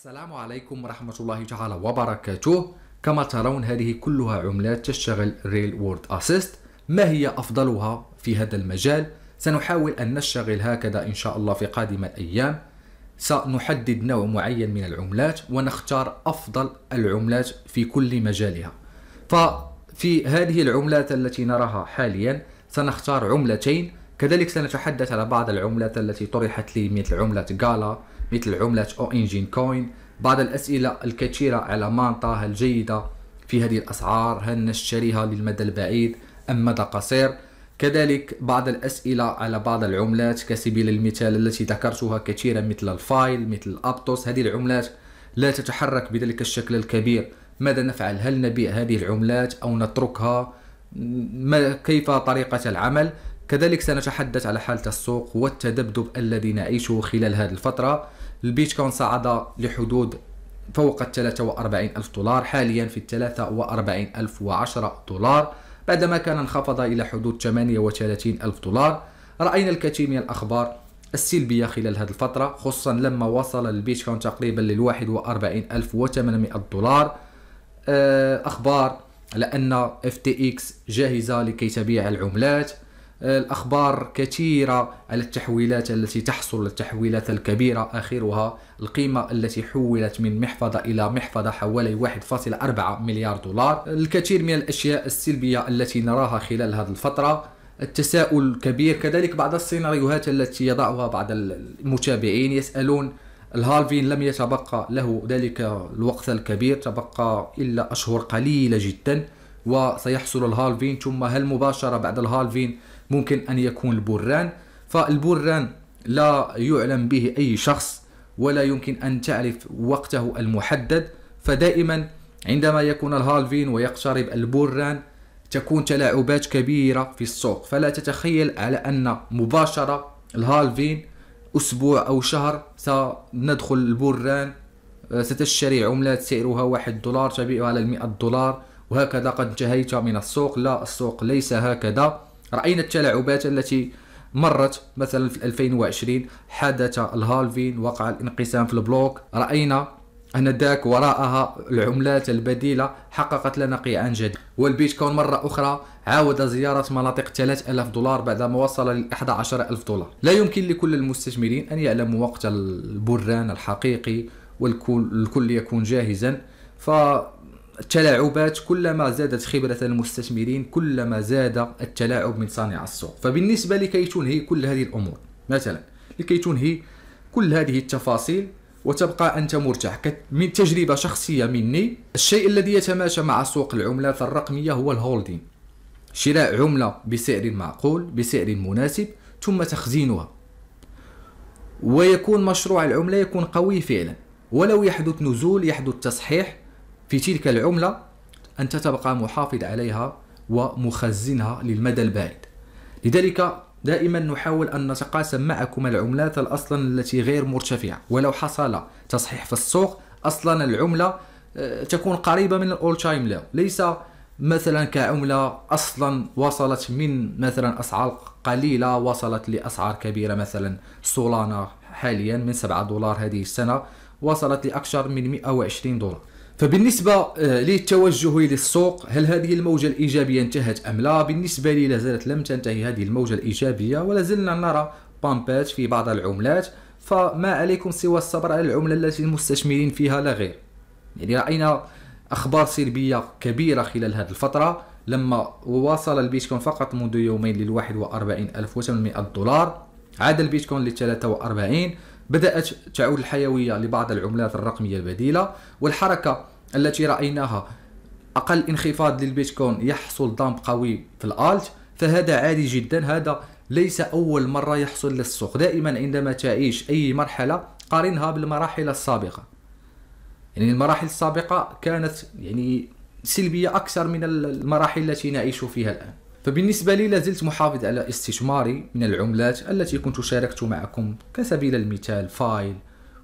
السلام عليكم ورحمة الله تعالى وبركاته كما ترون هذه كلها عملات تشتغل ريل وورد اسيست ما هي أفضلها في هذا المجال سنحاول أن نشتغل هكذا إن شاء الله في قادم الأيام سنحدد نوع معين من العملات ونختار أفضل العملات في كل مجالها ففي هذه العملات التي نراها حاليا سنختار عملتين كذلك سنتحدث على بعض العملات التي طرحت لي مثل عملة غالا مثل عملة أو إنجين كوين بعض الأسئلة الكثيرة على ما هل الجيدة في هذه الأسعار هل نشتريها للمدى البعيد أم مدى قصير كذلك بعض الأسئلة على بعض العملات كسبيل المثال التي ذكرتها كثيرا مثل الفايل مثل الأبتوس هذه العملات لا تتحرك بذلك الشكل الكبير ماذا نفعل هل نبيع هذه العملات أو نتركها ما كيف طريقة العمل كذلك سنتحدث على حالة السوق والتذبذب الذي نعيشه خلال هذه الفترة البيت صعد لحدود فوق ال 43 ألف دولار حاليا في ال 43 ألف وعشرة دولار بعدما كان انخفض إلى حدود 38 ألف دولار رأينا الكثير من الأخبار السلبية خلال هذه الفترة خصوصا لما وصل البيتكوين تقريبا لل 41 ألف 41800 دولار آه، أخبار على أن اف تي اكس جاهزة لكي تبيع العملات الأخبار كثيرة على التحويلات التي تحصل التحويلات الكبيرة آخرها القيمة التي حولت من محفظة إلى محفظة حوالي 1.4 مليار دولار الكثير من الأشياء السلبية التي نراها خلال هذه الفترة التساؤل كبير كذلك بعض السيناريوهات التي يضعها بعض المتابعين يسألون الهالفين لم يتبقى له ذلك الوقت الكبير تبقى إلا أشهر قليلة جدا وسيحصل الهالفين ثم هل مباشرة بعد الهالفين ممكن أن يكون البران فالبران لا يعلم به أي شخص ولا يمكن أن تعرف وقته المحدد فدائما عندما يكون الهالفين ويقترب البران تكون تلاعبات كبيرة في السوق فلا تتخيل على أن مباشرة الهالفين أسبوع أو شهر سندخل البران آه، ستشتري عملات سعرها واحد دولار تبيعها على المئة دولار وهكذا قد انتهيت من السوق لا السوق ليس هكذا راينا التلاعبات التي مرت مثلا في 2020 حدث الهالفين وقع الانقسام في البلوك راينا أن ذاك وراءها العملات البديلة حققت لنا قيعان جديد والبيتكوين مرة أخرى عاود زيارة مناطق 3000 دولار بعدما وصل ل 11000 دولار لا يمكن لكل المستثمرين أن يعلموا وقت البران الحقيقي والكل يكون جاهزا ف التلاعبات كلما زادت خبرة المستثمرين كلما زاد التلاعب من صانع السوق فبالنسبة لكي تنهي كل هذه الأمور مثلا لكي تنهي كل هذه التفاصيل وتبقى أنت مرتاح من تجربة شخصية مني الشيء الذي يتماشى مع سوق العملات الرقمية هو الهولدين شراء عملة بسعر معقول بسعر مناسب ثم تخزينها ويكون مشروع العملة يكون قوي فعلا ولو يحدث نزول يحدث تصحيح في تلك العملة أنت تبقى محافظ عليها ومخزنها للمدى البعيد لذلك دائما نحاول أن نتقاسم معكم العملات الأصلا التي غير مرتفعة ولو حصل تصحيح في السوق أصلا العملة آه، تكون قريبة من الأول تايم لو ليس مثلا كعملة أصلا وصلت من مثلا أسعار قليلة وصلت لأسعار كبيرة مثلا سولانا حاليا من 7 دولار هذه السنة وصلت لأكثر من 120 دولار فبالنسبة آه، للتوجه للسوق هل هذه الموجة الإيجابية انتهت أم لا؟ بالنسبة لي لازالت لم تنتهي هذه الموجة الإيجابية ولازلنا نرى بامبات في بعض العملات فما عليكم سوى الصبر على العملة التي المستثمرين فيها لا غير يعني رأينا أخبار سلبية كبيرة خلال هذه الفترة لما وصل البيتكوين فقط منذ يومين ألف 41800 دولار عاد البيتكوين لل 43 بدأت تعود الحيوية لبعض العملات الرقمية البديلة والحركة التي رأيناها أقل انخفاض للبيتكوين يحصل دامب قوي في الألت فهذا عادي جدا هذا ليس أول مرة يحصل للسوق دائما عندما تعيش أي مرحلة قارنها بالمراحل السابقة يعني المراحل السابقة كانت يعني سلبية أكثر من المراحل التي نعيش فيها الآن فبالنسبة لي لازلت محافظ على استثماري من العملات التي كنت شاركت معكم كسبيل المثال فايل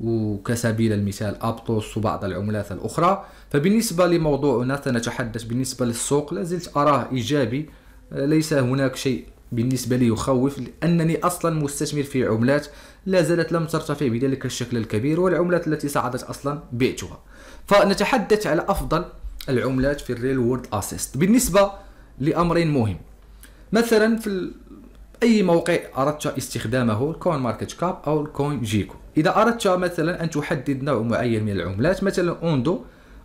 وكسبيل المثال أبطوس وبعض العملات الأخرى فبالنسبة لموضوعنا سنتحدث بالنسبة للسوق لازلت أراه إيجابي ليس هناك شيء بالنسبة لي يخوف لأنني أصلا مستثمر في عملات لا زالت لم ترتفع بذلك الشكل الكبير والعملات التي صعدت أصلا بعتها فنتحدث على أفضل العملات في الريل وورد أسيست بالنسبة لأمر مهم مثلا في أي موقع أردت استخدامه الكوين ماركت كاب أو الكوين جيكو إذا أردت مثلا أن تحدد نوع معين من العملات مثلا أوندو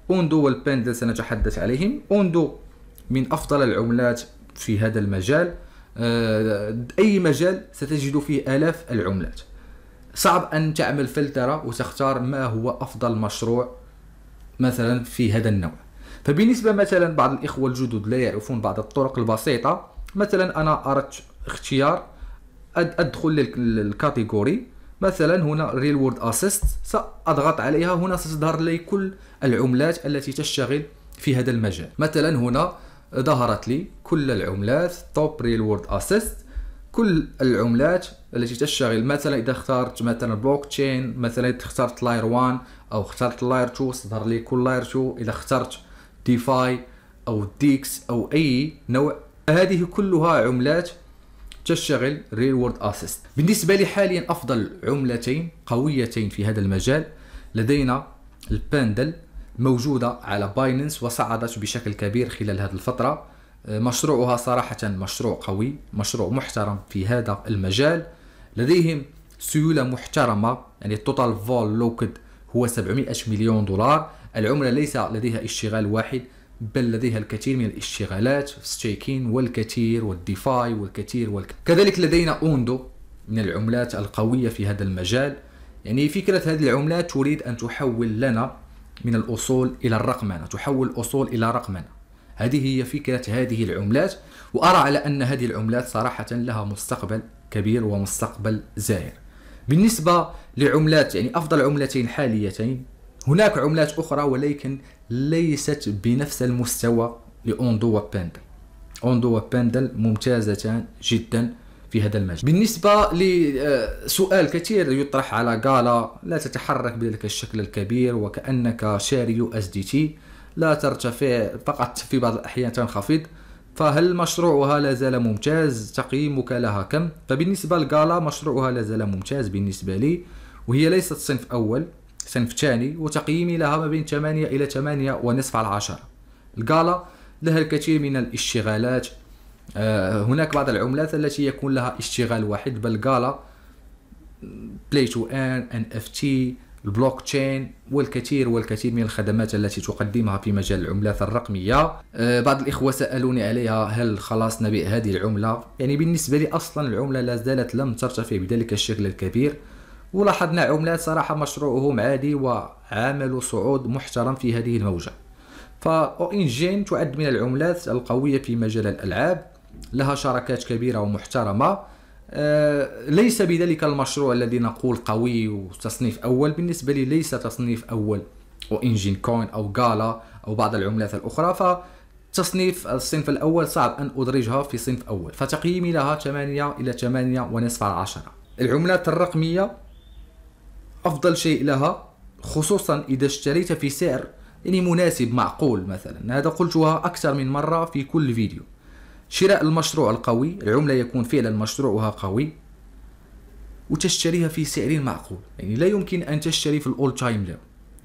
أوندو والبندل سنتحدث عليهم أوندو من أفضل العملات في هذا المجال آه، أي مجال ستجد فيه آلاف العملات صعب أن تعمل فلترة وتختار ما هو أفضل مشروع مثلا في هذا النوع فبالنسبه مثلا بعض الاخوه الجدد لا يعرفون بعض الطرق البسيطه مثلا انا اردت اختيار ادخل للكاتيجوري مثلا هنا ريل وورد اسيست ساضغط عليها هنا ستظهر لي كل العملات التي تشتغل في هذا المجال مثلا هنا ظهرت لي كل العملات توب ريل وورد اسيست كل العملات التي تشتغل مثلا اذا اخترت مثلا بلوك تشين مثلا اخترت لاير 1 او اخترت لاير 2 ستظهر لي كل لاير 2 اذا اخترت ديفاي او ديكس او اي نوع هذه كلها عملات تشتغل ريل وورد اسيست بالنسبه لي حاليا افضل عملتين قويتين في هذا المجال لدينا الباندل موجوده على بايننس وصعدت بشكل كبير خلال هذه الفتره مشروعها صراحه مشروع قوي مشروع محترم في هذا المجال لديهم سيوله محترمه يعني التوتال فول لوكد هو 700 مليون دولار العملة ليس لديها اشتغال واحد بل لديها الكثير من الاشتغالات في ستيكين والكثير والديفاي والكثير والك... كذلك لدينا اوندو من العملات القوية في هذا المجال يعني فكرة هذه العملات تريد أن تحول لنا من الأصول إلى الرقمنة تحول الأصول إلى رقمنة هذه هي فكرة هذه العملات وأرى على أن هذه العملات صراحة لها مستقبل كبير ومستقبل زاهر بالنسبة لعملات يعني أفضل عملتين حاليتين هناك عملات أخرى ولكن ليست بنفس المستوى لأوندو وباندل أوندو وباندل ممتازتان جدا في هذا المجال بالنسبة لسؤال كثير يطرح على غالا لا تتحرك بذلك الشكل الكبير وكأنك شاري يو اس دي تي لا ترتفع فقط في بعض الأحيان تنخفض فهل مشروعها لا زال ممتاز تقييمك لها كم فبالنسبة لغالا مشروعها لا زال ممتاز بالنسبة لي وهي ليست صنف أول صنف ثاني وتقييمي لها ما بين 8 إلى 8 ونصف على 10 الجالا لها الكثير من الاشتغالات آه، هناك بعض العملات التي يكون لها اشتغال واحد بل جالا بلاي تو ان ان اف تي البلوك تشين والكثير والكثير من الخدمات التي تقدمها في مجال العملات الرقمية آه، بعض الإخوة سألوني عليها هل خلصنا بهذه العملة يعني بالنسبة لي أصلا العملة لا زالت لم ترتفع بذلك الشكل الكبير ولاحظنا عملات صراحة مشروعهم عادي وعملوا صعود محترم في هذه الموجة فأوينجين تعد من العملات القوية في مجال الألعاب لها شراكات كبيرة ومحترمة آه، ليس بذلك المشروع الذي نقول قوي وتصنيف أول بالنسبة لي ليس تصنيف أول وإنجين كوين أو غالا أو بعض العملات الأخرى فتصنيف الصنف الأول صعب أن أدرجها في صنف أول فتقييمي لها 8 إلى 8 ونصف على 10 العملات الرقمية افضل شيء لها خصوصا اذا اشتريت في سعر يعني مناسب معقول مثلا هذا قلتها اكثر من مره في كل فيديو شراء المشروع القوي العمله يكون فعلا مشروعها قوي وتشتريها في سعر معقول يعني لا يمكن ان تشتري في الاول تايم لو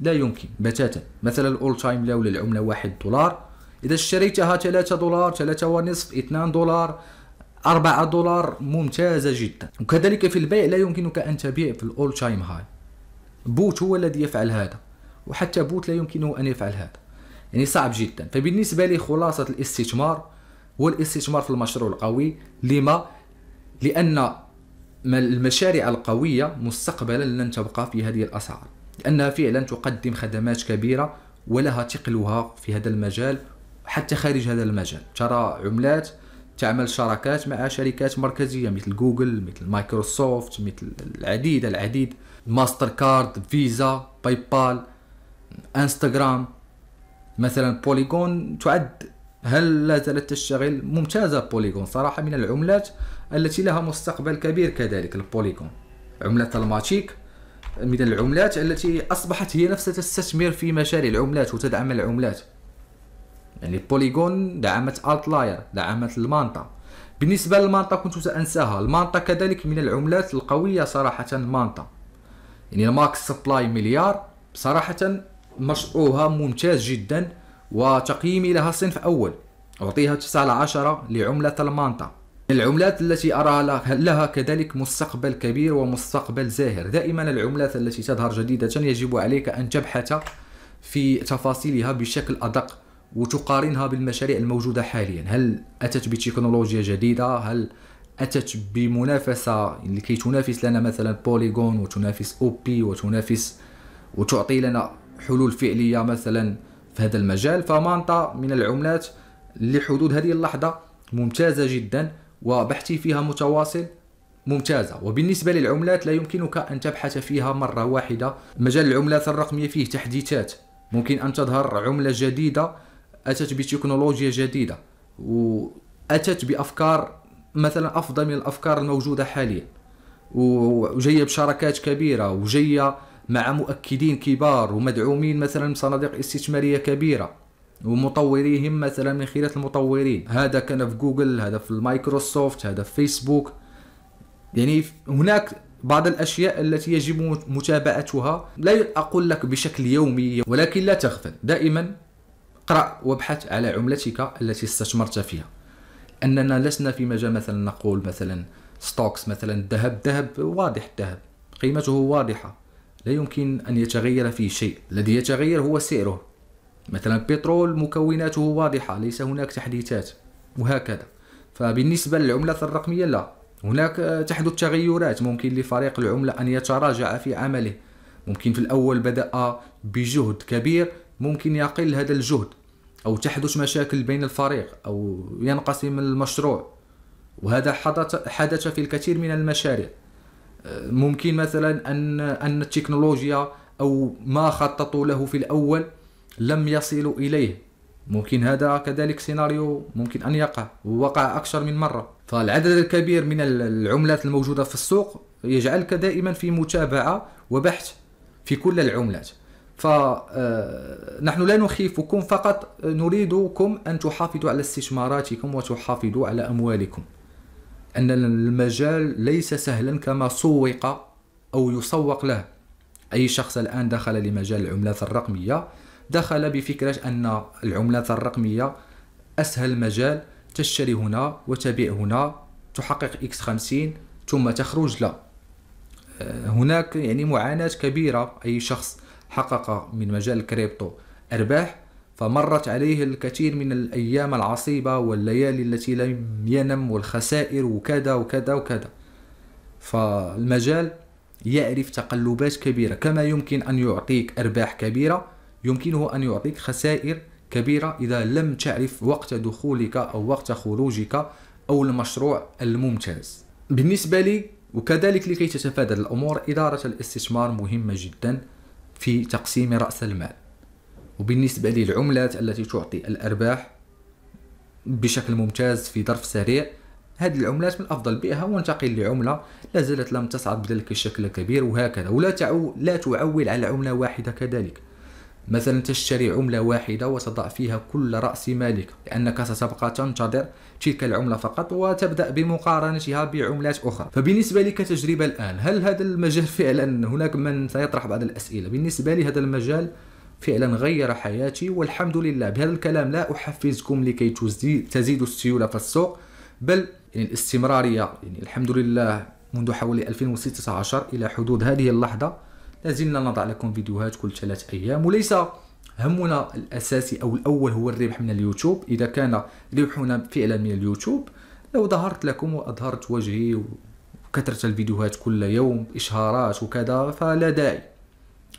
لا يمكن بتاتا مثلا الاول تايم لو للعمله واحد دولار اذا اشتريتها 3 دولار 3 ونصف 2 دولار 4 دولار ممتازه جدا وكذلك في البيع لا يمكنك ان تبيع في الاول تايم هاي بوت هو الذي يفعل هذا وحتى بوت لا يمكنه أن يفعل هذا يعني صعب جدا فبالنسبة لي خلاصة الاستثمار هو الاستثمار في المشروع القوي لما لأن المشاريع القوية مستقبلا لن تبقى في هذه الأسعار لأنها فعلا تقدم خدمات كبيرة ولها تقلها في هذا المجال حتى خارج هذا المجال ترى عملات تعمل شراكات مع شركات مركزيه مثل جوجل مثل مايكروسوفت مثل العديد العديد ماستر كارد فيزا باي بال انستغرام مثلا بوليغون تعد هل لا زالت تشتغل ممتازه بوليغون صراحه من العملات التي لها مستقبل كبير كذلك البوليغون عمله الماتيك من العملات التي اصبحت هي نفسها تستثمر في مشاريع العملات وتدعم العملات يعني البوليغون دعمت التلاير دعمت المانطا بالنسبه للمانطا كنت سانساها المانطا كذلك من العملات القويه صراحه المانطا يعني الماكس سبلاي مليار صراحه مشروعها ممتاز جدا وتقييمي لها صنف اول اعطيها 9 على 10 لعمله المانطا العملات التي أرى لها كذلك مستقبل كبير ومستقبل زاهر دائما العملات التي تظهر جديدة يجب عليك أن تبحث في تفاصيلها بشكل أدق وتقارنها بالمشاريع الموجوده حاليا هل اتت بتكنولوجيا جديده هل اتت بمنافسه لكي تنافس لنا مثلا بوليغون وتنافس اوبي وتنافس وتعطي لنا حلول فعليه مثلا في هذا المجال فمانتا من العملات لحدود هذه اللحظه ممتازه جدا وبحثي فيها متواصل ممتازه وبالنسبه للعملات لا يمكنك ان تبحث فيها مره واحده مجال العملات الرقميه فيه تحديثات ممكن ان تظهر عمله جديده اتت بتكنولوجيا جديده واتت بافكار مثلا افضل من الافكار الموجوده حاليا وجايه بشراكات كبيره وجايه مع مؤكدين كبار ومدعومين مثلا بصناديق استثماريه كبيره ومطوريهم مثلا من خلال المطورين هذا كان في جوجل هذا في المايكروسوفت هذا في فيسبوك يعني هناك بعض الاشياء التي يجب متابعتها لا اقول لك بشكل يومي ولكن لا تغفل دائما اقرأ وابحث على عملتك التي استثمرت فيها أننا لسنا في مجال مثلا نقول مثلا ستوكس مثلا الذهب الذهب واضح الذهب قيمته واضحة لا يمكن أن يتغير فيه شيء الذي يتغير هو سعره مثلا البترول مكوناته واضحة ليس هناك تحديثات وهكذا فبالنسبة للعملة الرقمية لا هناك تحدث تغيرات ممكن لفريق العملة أن يتراجع في عمله ممكن في الأول بدأ بجهد كبير ممكن يقل هذا الجهد أو تحدث مشاكل بين الفريق أو ينقسم المشروع وهذا حدث حدث في الكثير من المشاريع آه، ممكن مثلا أن أن التكنولوجيا أو ما خططوا له في الأول لم يصلوا إليه ممكن هذا كذلك سيناريو ممكن أن يقع ووقع أكثر من مرة فالعدد الكبير من العملات الموجودة في السوق يجعلك دائما في متابعة وبحث في كل العملات فنحن آه، لا نخيفكم فقط آه، نريدكم أن تحافظوا على استثماراتكم وتحافظوا على أموالكم أن المجال ليس سهلا كما سوق أو يسوق له أي شخص الآن دخل لمجال العملات الرقمية دخل بفكرة أن العملات الرقمية أسهل مجال تشتري هنا وتبيع هنا تحقق إكس 50 ثم تخرج لا آه، هناك يعني معاناة كبيرة أي شخص حقق من مجال الكريبتو أرباح فمرت عليه الكثير من الأيام العصيبة والليالي التي لم ينم والخسائر وكذا وكذا وكذا فالمجال يعرف تقلبات كبيرة كما يمكن أن يعطيك أرباح كبيرة يمكنه أن يعطيك خسائر كبيرة إذا لم تعرف وقت دخولك أو وقت خروجك أو المشروع الممتاز بالنسبة لي وكذلك لكي تتفادى الأمور إدارة الاستثمار مهمة جدا في تقسيم رأس المال وبالنسبة للعملات التي تعطي الأرباح بشكل ممتاز في ظرف سريع هذه العملات من الافضل بيعها وانتقل لعمله لا زالت لم تصعد بذلك الشكل الكبير وهكذا ولا تعو لا تعول على عمله واحده كذلك مثلا تشتري عملة واحدة وتضع فيها كل رأس مالك لأنك ستبقى تنتظر تلك العملة فقط وتبدأ بمقارنتها بعملات أخرى فبالنسبة لك تجربة الآن هل هذا المجال فعلا هناك من سيطرح بعض الأسئلة بالنسبة لي هذا المجال فعلا غير حياتي والحمد لله بهذا الكلام لا أحفزكم لكي تزيدوا السيولة في السوق بل يعني الاستمرارية يعني الحمد لله منذ حوالي 2016 إلى حدود هذه اللحظة لازلنا نضع لكم فيديوهات كل ثلاث أيام وليس همنا الأساسي أو الأول هو الربح من اليوتيوب إذا كان ربحنا فعلا من اليوتيوب لو ظهرت لكم وأظهرت وجهي وكثرة الفيديوهات كل يوم إشهارات وكذا فلا داعي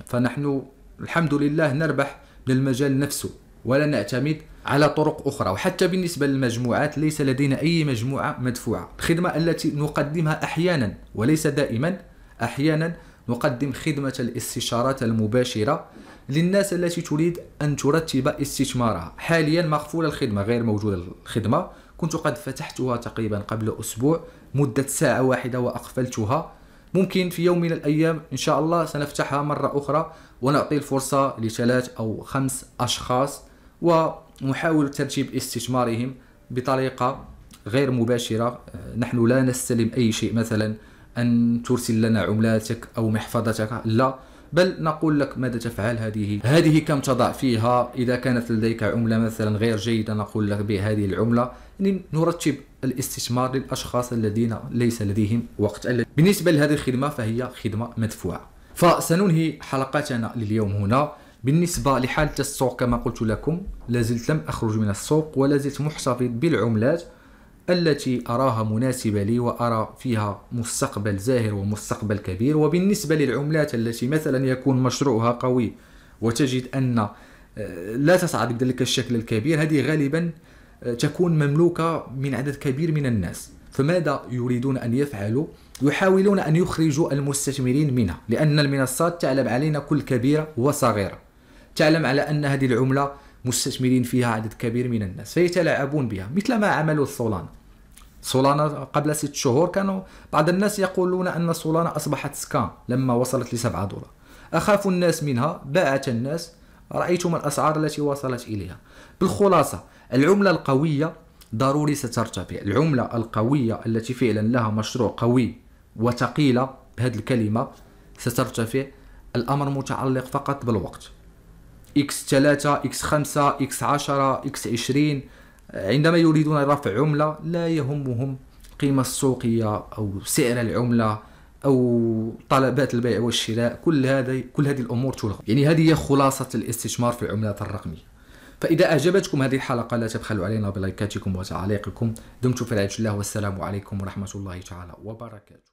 فنحن الحمد لله نربح من المجال نفسه ولا نعتمد على طرق أخرى وحتى بالنسبة للمجموعات ليس لدينا أي مجموعة مدفوعة الخدمة التي نقدمها أحيانا وليس دائما أحيانا نقدم خدمة الاستشارات المباشرة للناس التي تريد أن ترتب استثمارها حاليا مقفولة الخدمة غير موجودة الخدمة كنت قد فتحتها تقريبا قبل أسبوع مدة ساعة واحدة وأقفلتها ممكن في يوم من الأيام إن شاء الله سنفتحها مرة أخرى ونعطي الفرصة لثلاث أو خمس أشخاص ونحاول ترتيب استثمارهم بطريقة غير مباشرة نحن لا نستلم أي شيء مثلا أن ترسل لنا عملاتك أو محفظتك لا بل نقول لك ماذا تفعل هذه هذه كم تضع فيها إذا كانت لديك عملة مثلا غير جيدة نقول لك بهذه العملة يعني نرتب الاستثمار للأشخاص الذين ليس لديهم وقت بالنسبة لهذه الخدمة فهي خدمة مدفوعة فسننهي حلقتنا لليوم هنا بالنسبة لحالة السوق كما قلت لكم لازلت لم أخرج من السوق ولازلت محتفظ بالعملات التي أراها مناسبة لي وأرى فيها مستقبل زاهر ومستقبل كبير وبالنسبة للعملات التي مثلا يكون مشروعها قوي وتجد أن آه، لا تصعد بذلك الشكل الكبير هذه غالبا آه، تكون مملوكة من عدد كبير من الناس فماذا يريدون أن يفعلوا؟ يحاولون أن يخرجوا المستثمرين منها لأن المنصات تعلم علينا كل كبيرة وصغيرة تعلم على أن هذه العملة مستثمرين فيها عدد كبير من الناس فيتلاعبون بها مثل ما عملوا السولان سولانا قبل ست شهور كانوا بعض الناس يقولون أن سولانا أصبحت سكان لما وصلت لسبعة دولار أخاف الناس منها باعت الناس رأيتم الأسعار التي وصلت إليها بالخلاصة العملة القوية ضروري سترتفع العملة القوية التي فعلا لها مشروع قوي وثقيلة بهذه الكلمة سترتفع الأمر متعلق فقط بالوقت x3 x5 x10 x20 عندما يريدون رفع عملة لا يهمهم القيمة السوقية أو سعر العملة أو طلبات البيع والشراء كل هذا كل هذه الأمور تلغى يعني هذه هي خلاصة الاستثمار في العملات الرقمية فإذا أعجبتكم هذه الحلقة لا تبخلوا علينا بلايكاتكم وتعليقكم دمتم في رعاية الله والسلام عليكم ورحمة الله تعالى وبركاته